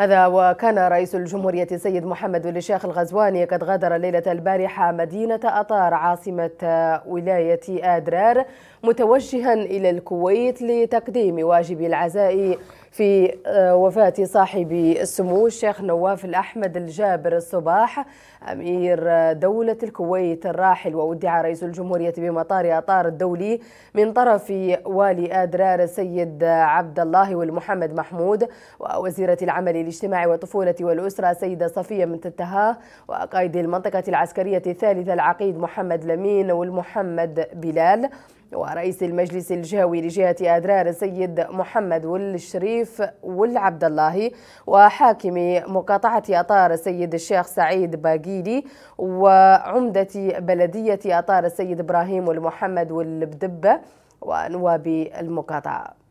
هذا وكان رئيس الجمهورية السيد محمد بن الشيخ الغزواني قد غادر ليلة البارحة مدينة أطار عاصمة ولاية آدرار متوجها إلى الكويت لتقديم واجب العزاء في آه، وفاة صاحب السمو الشيخ نواف الأحمد الجابر الصباح أمير آه، دولة الكويت الراحل وودع رئيس الجمهورية بمطار أطار الدولي من طرف والي أدرار السيد عبد الله والمحمد محمود ووزيرة العمل الاجتماعي والطفولة والأسرة سيدة صفية من تتها وقائد المنطقة العسكرية الثالثة العقيد محمد لمين والمحمد بلال ورئيس المجلس الجهوي لجهة أدرار السيد محمد والشريف والعبد الله وحاكم مقاطعة أطار السيد الشيخ سعيد باقيلي وعمدة بلدية أطار السيد إبراهيم والمحمد والبدبة ونواب المقاطعة